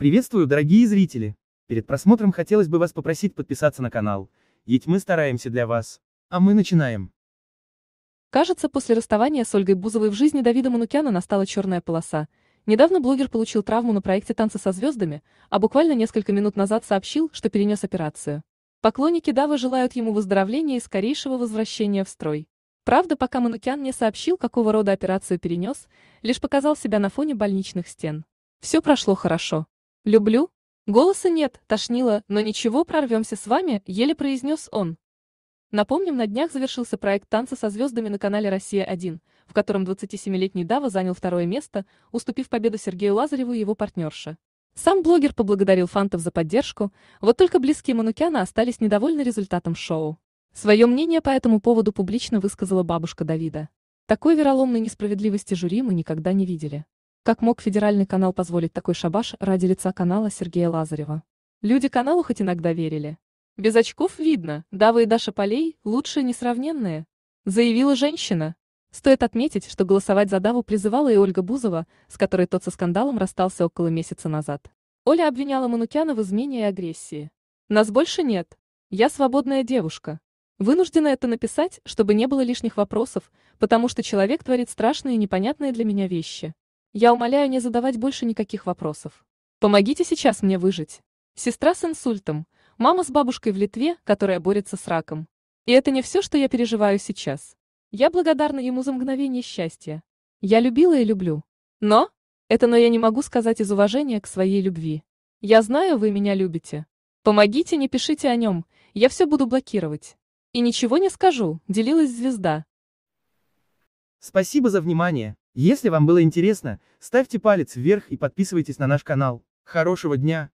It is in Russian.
Приветствую, дорогие зрители! Перед просмотром хотелось бы вас попросить подписаться на канал, ведь мы стараемся для вас. А мы начинаем. Кажется, после расставания с Ольгой Бузовой в жизни Давида Манукяна настала черная полоса. Недавно блогер получил травму на проекте «Танцы со звездами», а буквально несколько минут назад сообщил, что перенес операцию. Поклонники Давы желают ему выздоровления и скорейшего возвращения в строй. Правда, пока Манукян не сообщил, какого рода операцию перенес, лишь показал себя на фоне больничных стен. Все прошло хорошо. «Люблю?» Голоса нет, тошнило, но ничего, прорвемся с вами, еле произнес он. Напомним, на днях завершился проект «Танцы со звездами» на канале «Россия-1», в котором 27-летний Дава занял второе место, уступив победу Сергею Лазареву и его партнерше. Сам блогер поблагодарил фантов за поддержку, вот только близкие Манукяна остались недовольны результатом шоу. Свое мнение по этому поводу публично высказала бабушка Давида. Такой вероломной несправедливости жюри мы никогда не видели. Как мог федеральный канал позволить такой шабаш ради лица канала Сергея Лазарева? Люди каналу хоть иногда верили. Без очков видно, Дава и Даша Полей – лучшие несравненные, заявила женщина. Стоит отметить, что голосовать за Даву призывала и Ольга Бузова, с которой тот со скандалом расстался около месяца назад. Оля обвиняла Манукяна в измене и агрессии. «Нас больше нет. Я свободная девушка», Вынуждена это написать, чтобы не было лишних вопросов, потому что человек творит страшные и непонятные для меня вещи. Я умоляю не задавать больше никаких вопросов. Помогите сейчас мне выжить. Сестра с инсультом, мама с бабушкой в Литве, которая борется с раком. И это не все, что я переживаю сейчас. Я благодарна ему за мгновение счастья. Я любила и люблю. Но? Это но я не могу сказать из уважения к своей любви. Я знаю, вы меня любите. Помогите, не пишите о нем, я все буду блокировать. И ничего не скажу, делилась звезда. Спасибо за внимание. Если вам было интересно, ставьте палец вверх и подписывайтесь на наш канал. Хорошего дня!